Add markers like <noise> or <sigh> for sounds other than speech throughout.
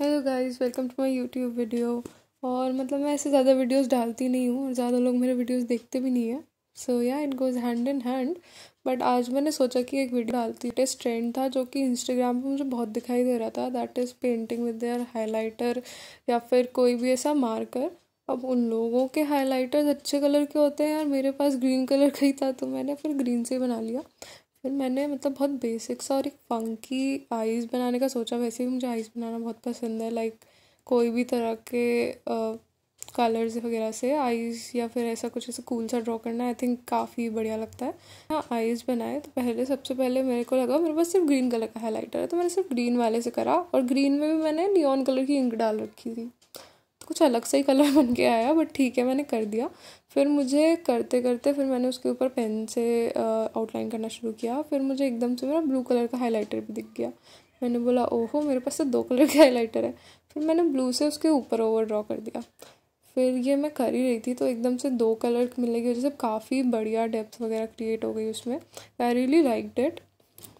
hello guys welcome to my YouTube video और मतलब मैं ऐसे ज़्यादा वीडियोस डालती नहीं हूँ और ज़्यादा लोग मेरे वीडियोस देखते भी नहीं है so yeah it goes hand in hand but आज मैंने सोचा कि एक वीडियो डालती टेस्ट ट्रेंड था जो कि इंस्टाग्राम पे मुझे बहुत दिखाई दे रहा था that is painting with their highlighter या फिर कोई भी ऐसा मार्कर अब उन लोगों के हाईलाइटर्स अच्छे कलर के होते हैं यार मेरे पास ग्रीन कलर का ही था तो मैंने फिर ग्रीन से बना लिया फिर मैंने मतलब बहुत बेसिक सा और एक फंकी आइज़ बनाने का सोचा वैसे भी मुझे आइज़ बनाना बहुत पसंद है लाइक कोई भी तरह के कलर्स वगैरह से आइज़ या फिर ऐसा कुछ ऐसा कूल सा ड्रॉ करना आई थिंक काफ़ी बढ़िया लगता है हाँ आइज़ बनाए तो पहले सबसे पहले मेरे को लगा मेरे पास सिर्फ ग्रीन कलर का हाईलाइटर है तो मैंने सिर्फ ग्रीन वाले से करा और ग्रीन में भी मैंने नियॉन कलर की इंक डाल रखी थी कुछ अलग सा ही कलर <laughs> बन के आया बट ठीक है मैंने कर दिया फिर मुझे करते करते फिर मैंने उसके ऊपर पेन से आउटलाइन करना शुरू किया फिर मुझे एकदम से मेरा ब्लू कलर का हाईलाइटर भी दिख गया मैंने बोला ओहो मेरे पास तो दो कलर के हाईलाइटर है फिर मैंने ब्लू से उसके ऊपर ओवर ड्रॉ कर दिया फिर ये मैं कर ही रही थी तो एकदम से दो कलर मिलने की वजह से काफ़ी बढ़िया डेप्थ वगैरह क्रिएट हो गई उसमें आई रियली लाइक डेट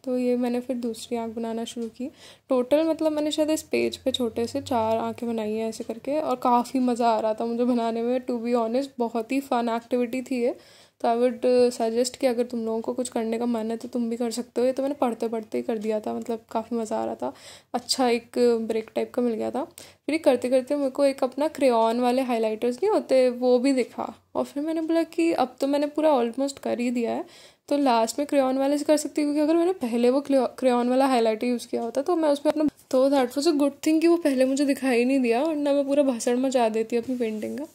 तो ये मैंने फिर दूसरी आँख बनाना शुरू की टोटल मतलब मैंने शायद इस पेज पे छोटे से चार आँखें बनाई हैं ऐसे करके और काफ़ी मज़ा आ रहा था मुझे बनाने में टू बी ऑनेस्ट बहुत ही फ़न एक्टिविटी थी ये तो आई वुड सजेस्ट कि अगर तुम लोगों को कुछ करने का मन है तो तुम भी कर सकते हो ये तो मैंने पढ़ते पढ़ते ही कर दिया था मतलब काफ़ी मज़ा आ रहा था अच्छा एक ब्रेक टाइप का मिल गया था फिर ये करते करते मेरे को एक अपना क्रेन वाले हाइलाइटर्स नहीं होते वो भी दिखा और फिर मैंने बोला कि अब तो मैंने पूरा ऑलमोस्ट कर ही दिया है तो लास्ट में क्रेन वाले से कर सकती हूँ क्योंकि अगर मैंने पहले वो क्रेन वाला हाईलाइटर यूज़ किया होता तो मैं उसमें अपना तो that was a good thing कि वो पहले मुझे दिखाई नहीं दिया और ना मैं पूरा भाषण मचा देती अपनी पेंटिंग का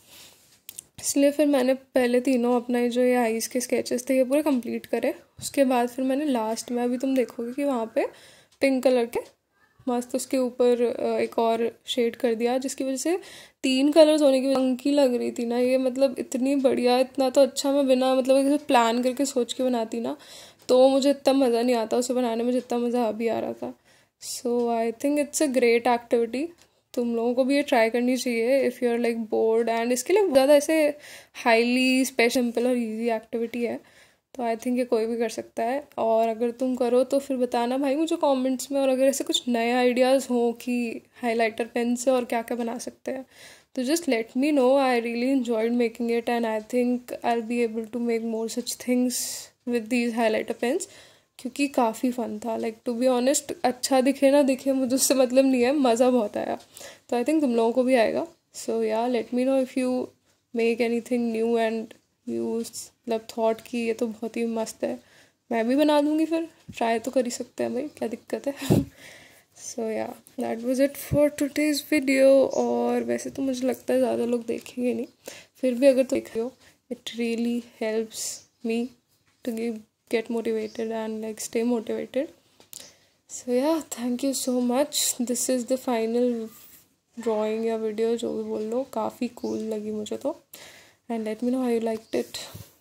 इसलिए फिर मैंने पहले तीनों अपना जो ये आईज़ के स्केचेस थे ये पूरे कंप्लीट करे उसके बाद फिर मैंने लास्ट में अभी तुम देखोगे कि वहाँ पे पिंक कलर के मस्त उसके ऊपर एक और शेड कर दिया जिसकी वजह से तीन कलर्स होने की अंकी लग रही थी ना ये मतलब इतनी बढ़िया इतना तो अच्छा मैं बिना मतलब प्लान करके सोच के बनाती ना तो मुझे इतना मज़ा नहीं आता उसे बनाने में जितना मज़ा अभी आ रहा था so I think it's a great activity तुम लोगों को भी ये ट्राई करनी चाहिए if you are like bored and इसके लिए ज़्यादा ऐसे हाईली स्पेशल सिंपल और ईजी एक्टिविटी है तो आई थिंक ये कोई भी कर सकता है और अगर तुम करो तो फिर बताना भाई मुझे कमेंट्स में और अगर ऐसे कुछ नए आइडियाज़ हों कि हाइलाइटर पेन से और क्या क्या बना सकते हैं तो just let me know I really enjoyed making it and I think I be able to make more such things with these highlighter pens क्योंकि काफ़ी फ़न था लाइक टू बी ऑनेस्ट अच्छा दिखे ना दिखे मुझे उससे मतलब नहीं है मज़ा बहुत आया तो आई थिंक तुम लोगों को भी आएगा so yeah let me know if you make anything new and views मतलब थॉट की ये तो बहुत ही मस्त है मैं भी बना दूँगी फिर ट्राई तो कर ही सकते हैं भाई क्या दिक्कत है so yeah that was it for today's video और वैसे तो मुझे लगता है ज़्यादा लोग देखेंगे नहीं फिर भी अगर देख रहे हो it really helps me to give get motivated and like stay motivated so yeah thank you so much this is the final drawing या वीडियो जो भी बोल लो काफ़ी कूल लगी मुझे तो and let me know how you liked it